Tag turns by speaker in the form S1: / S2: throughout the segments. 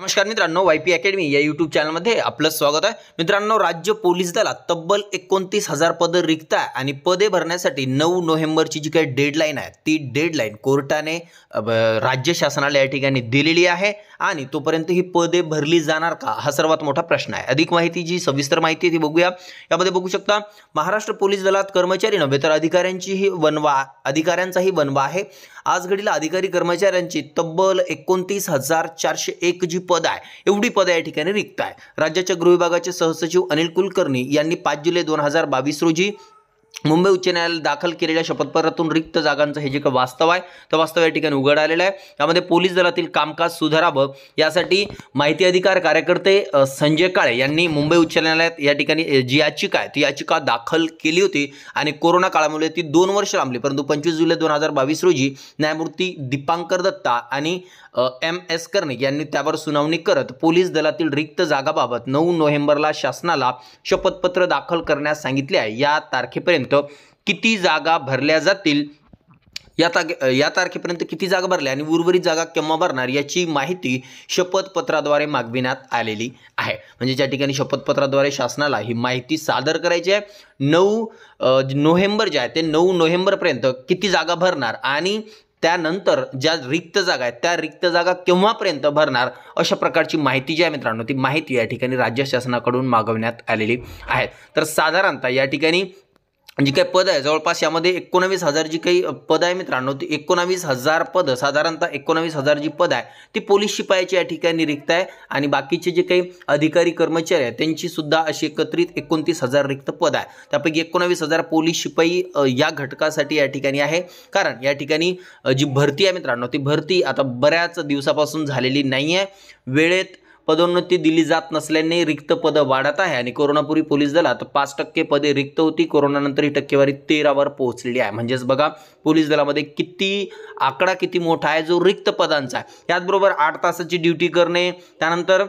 S1: नमस्कार मित्रांनो Y P academy या यूट्यूब चॅनलमध्ये आपलं स्वागत आहे मित्रांनो राज्य पोलीस दलात तब्बल एकोणतीस हजार पदं रिक्त आहे आणि पदे भरण्यासाठी नऊ नोव्हेंबरची जी काही डेडलाईन आहे ती डेडलाईन कोर्टाने राज्य शासनाला या ठिकाणी दिलेली आहे आणि तोपर्यंत ही पदे भरली जाणार का हा सर्वात मोठा प्रश्न आहे अधिक माहिती जी सविस्तर माहिती आहे ती बघूया यामध्ये बघू शकता महाराष्ट्र पोलीस दलात कर्मचारी नव्हे तर अधिकाऱ्यांची ही वनवा अधिकाऱ्यांचाही बनवा आहे आज घडीला अधिकारी कर्मचाऱ्यांची तब्बल एकोणतीस हजार चारशे एक जी पद आहे एवढी पदं या ठिकाणी रिक्त आहे राज्याच्या विभागाचे सहसचिव अनिल कुलकर्णी यांनी पाच जुलै दोन हजार बावीस रोजी मुंबई उच्च न्यायालयात दाखल केलेल्या शपथपत्रातून रिक्त जागांचं हे जे काही वास्तव आहे तर वास्तव या ठिकाणी उघड आलेलं आहे त्यामध्ये पोलीस दलातील कामकाज सुधारावं यासाठी माहिती अधिकार कार्यकर्ते संजय काळे यांनी मुंबई उच्च न्यायालयात या ठिकाणी जी याचिका आहे ती याचिका दाखल केली होती आणि कोरोना काळामुळे ती दोन वर्ष लांबली परंतु पंचवीस जुलै दोन हजार बावीस रोजी न्यायमूर्ती दीपांकर दत्ता आणि एम एस कर्णिक यांनी त्यावर सुनावणी करत पोलीस दलातील रिक्त जागाबाबत नऊ नोव्हेंबरला शासनाला शपथपत्र दाखल करण्यास सांगितले आहे या तारखेपर्यंत तारखेपर्यंत किती जागा भरल्या जातील या ता या तारखेपर्यंत किती जागा भरल्या आणि उर्वरित जागा केव्हा भरणार याची माहिती शपथपत्राद्वारे मागविण्यात आलेली आहे म्हणजे ज्या ठिकाणी शपथपत्राद्वारे शासनाला ही माहिती सादर करायची आहे नऊ नोव्हेंबर जे आहे ते नऊ नोव्हेंबरपर्यंत किती जागा भरणार आणि त्यानंतर ज्या रिक्त जागा आहेत त्या रिक्त जागा केव्हापर्यंत भरणार अशा प्रकारची माहिती जी आहे मित्रांनो ती माहिती या ठिकाणी राज्य शासनाकडून मागवण्यात आलेली आहे तर साधारणतः या ठिकाणी जी काही पद आहे जवळपास यामध्ये एकोणावीस हजार जी काही पद आहे मित्रांनो ती एकोणावीस हजार पदं साधारणतः एकोणावीस हजार जी पद आहे ती पोलीस शिपायाची या ठिकाणी रिक्त आहे आणि बाकीचे जे काही अधिकारी कर्मचारी आहेत त्यांची सुद्धा अशी एकत्रित एकोणतीस हजार रिक्त पद आहे त्यापैकी एकोणावीस हजार पोलीस शिपाई या घटकासाठी या ठिकाणी आहे कारण या ठिकाणी जी भरती आहे मित्रांनो ती भरती आता बऱ्याच दिवसापासून झालेली नाही आहे वेळेत पदोन्नती दिली जात नसल्याने रिक्त पदं वाढत आहे आणि कोरोनापूर्वी पोलीस दलात पाच टक्के पदे रिक्त होती कोरोनानंतर ही टक्केवारी तेरावर पोहोचलेली आहे म्हणजेच बघा पोलीस दलामध्ये किती आकडा किती मोठा आहे जो रिक्त पदांचा आहे त्याचबरोबर आठ तासाची ड्युटी करणे त्यानंतर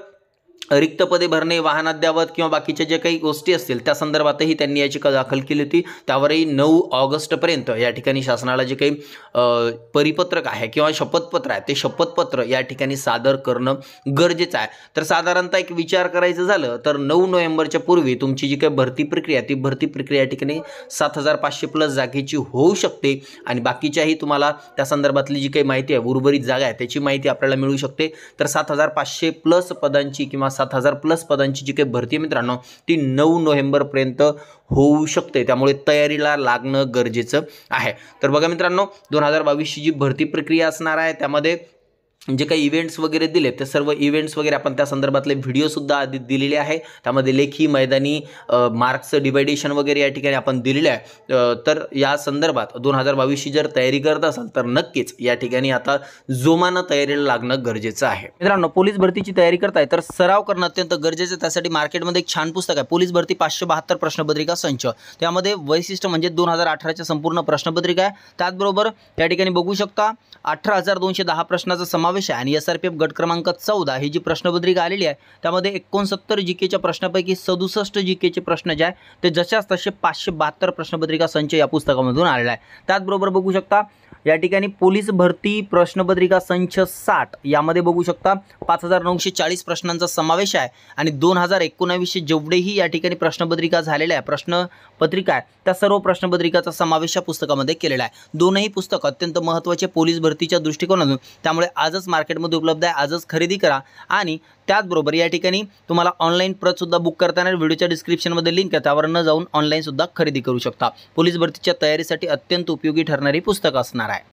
S1: रिक्त पदे भरणे वाहन अद्यावत किंवा बाकीच्या ज्या काही गोष्टी असतील त्या संदर्भातही त्यांनी याचिका दाखल केली होती त्यावरही नऊ ऑगस्टपर्यंत या ठिकाणी शासनाला जे काही परिपत्रक आहे किंवा शपथपत्र आहे ते शपथपत्र या ठिकाणी सादर करणं गरजेचं आहे तर साधारणतः एक विचार करायचं झालं तर नऊ नोव्हेंबरच्या पूर्वी तुमची जी काही भरती प्रक्रिया ती भरती प्रक्रिया या ठिकाणी सात हजार पाचशे प्लस जागेची होऊ शकते आणि बाकीच्याही तुम्हाला त्या संदर्भातली जी काही माहिती आहे उर्वरित जागा आहे त्याची माहिती आपल्याला मिळू शकते तर सात हजार पाचशे प्लस पदांची किंवा किंवा सात हजार प्लस पदांची जी काही भरती आहे मित्रांनो ती नऊ नोव्हेंबरपर्यंत होऊ शकते त्यामुळे तयारीला लागणं गरजेचं आहे तर बघा मित्रांनो दोन हजार बावीसची जी भरती प्रक्रिया असणार आहे त्यामध्ये जे काही इव्हेंट्स वगैरे दिले ते सर्व इव्हेंट्स वगैरे आपण त्या संदर्भातले व्हिडिओसुद्धा आधी दिलेले आहे त्यामध्ये लेखी मैदानी मार्क्स डिवायडेशन वगैरे या ठिकाणी आपण दिलेलं आहे तर या संदर्भात दोन हजार बावीसची जर तयारी करत असाल तर नक्कीच या ठिकाणी आता जोमानं तयारीला लागणं गरजेचं आहे मित्रांनो पोलीस भरतीची तयारी करताय तर सराव करणं अत्यंत गरजेचं त्यासाठी मार्केटमध्ये एक छान पुस्तक आहे पोलीस भरती पाचशे बहात्तर प्रश्नपत्रिका संच त्यामध्ये वैशिष्ट्य म्हणजे दोन हजार अठराच्या संपूर्ण प्रश्नपत्रिका आहे त्याचबरोबर या ठिकाणी बघू शकता अठरा हजार दोनशे दहा प्रश्नाचा समावेश समावेश आहे आणि एस आर पी एफ गट क्रमांक चौदा ही जी प्रश्नपत्रिका आलेली आहे त्यामध्ये एकोणसत्तर जी केच्या प्रश्नापैकी सदुसष्ट जी केचे प्रश्न जे आहे ते जशाच तसे पाचशे बहात्तर प्रश्नपत्रिका संच या पुस्तकामधून आलेला आहे त्याचबरोबर बघू शकता या ठिकाणी पोलीस भरती प्रश्नपत्रिका संच साठ यामध्ये बघू शकता पाच हजार नऊशे चाळीस प्रश्नांचा समावेश आहे आणि दोन हजार एकोणावीसशे जेवढेही या ठिकाणी प्रश्नपत्रिका झालेल्या आहे प्रश्नपत्रिका आहे त्या सर्व प्रश्नपत्रिकाचा समावेश या पुस्तकामध्ये केलेला आहे दोनही पुस्तक अत्यंत महत्त्वाचे पोलीस भरतीच्या दृष्टिकोनातून त्यामुळे आजच मार्केटमध्ये उपलब्ध आहे आजच खरेदी करा आणि त्याचबरोबर या ठिकाणी तुम्हाला ऑनलाईन प्रतसुद्धा बुक करताना व्हिडिओच्या डिस्क्रिप्शनमध्ये लिंक आहे त्यावर न जाऊन ऑनलाईनसुद्धा खरेदी करू शकता पोलीस भरतीच्या तयारीसाठी अत्यंत उपयोगी ठरणारी पुस्तक असणार आहे